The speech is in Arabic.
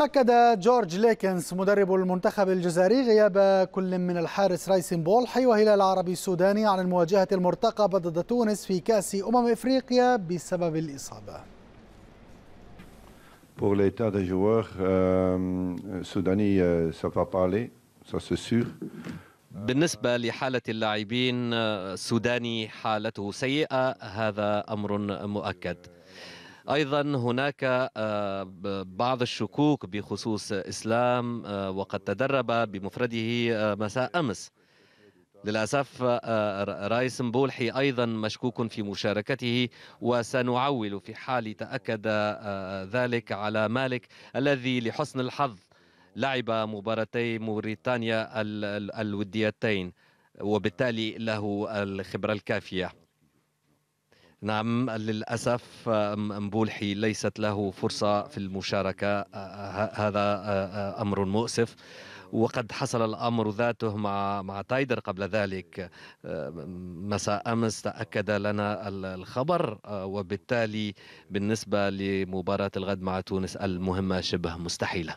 أكد جورج ليكنس مدرب المنتخب الجزائري غياب كل من الحارس رايسن بولحي وهلال العربي السوداني عن المواجهة المرتقبة ضد تونس في كأس أمم إفريقيا بسبب الإصابة. Pour l'état des joueurs euh, soudanais, euh, ça va pas aller, ça c'est sûr. بالنسبة لحالة اللاعبين السوداني آه، حالته سيئة هذا أمر مؤكد. ايضا هناك آه، بعض الشكوك بخصوص اسلام آه، وقد تدرب بمفرده آه، مساء امس للأسف رئيس مبولحي أيضا مشكوك في مشاركته وسنعول في حال تأكد ذلك على مالك الذي لحسن الحظ لعب مباراتي موريتانيا الوديتين وبالتالي له الخبرة الكافية نعم للأسف مبولحي ليست له فرصة في المشاركة هذا أمر مؤسف وقد حصل الامر ذاته مع مع تايدر قبل ذلك مساء امس تاكد لنا الخبر وبالتالي بالنسبه لمباراه الغد مع تونس المهمه شبه مستحيله